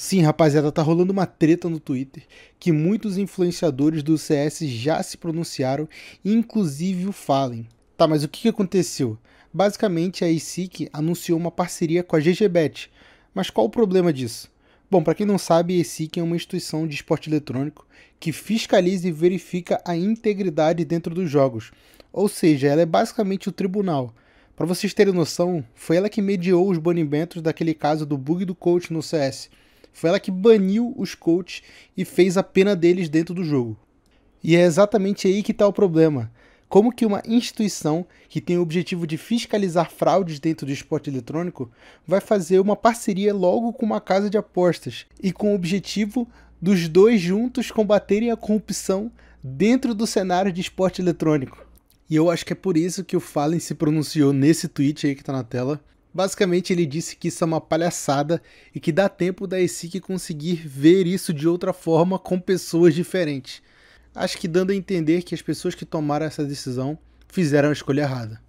Sim, rapaziada, tá rolando uma treta no Twitter que muitos influenciadores do CS já se pronunciaram, inclusive o Fallen. Tá, mas o que aconteceu? Basicamente, a ASIC anunciou uma parceria com a GGBet. Mas qual o problema disso? Bom, para quem não sabe, a ESIC é uma instituição de esporte eletrônico que fiscaliza e verifica a integridade dentro dos jogos. Ou seja, ela é basicamente o tribunal. Para vocês terem noção, foi ela que mediou os banimentos daquele caso do bug do coach no CS. Foi ela que baniu os coaches e fez a pena deles dentro do jogo. E é exatamente aí que está o problema. Como que uma instituição que tem o objetivo de fiscalizar fraudes dentro do esporte eletrônico vai fazer uma parceria logo com uma casa de apostas e com o objetivo dos dois juntos combaterem a corrupção dentro do cenário de esporte eletrônico? E eu acho que é por isso que o Fallen se pronunciou nesse tweet aí que tá na tela, Basicamente, ele disse que isso é uma palhaçada e que dá tempo da ESIC conseguir ver isso de outra forma com pessoas diferentes. Acho que dando a entender que as pessoas que tomaram essa decisão fizeram a escolha errada.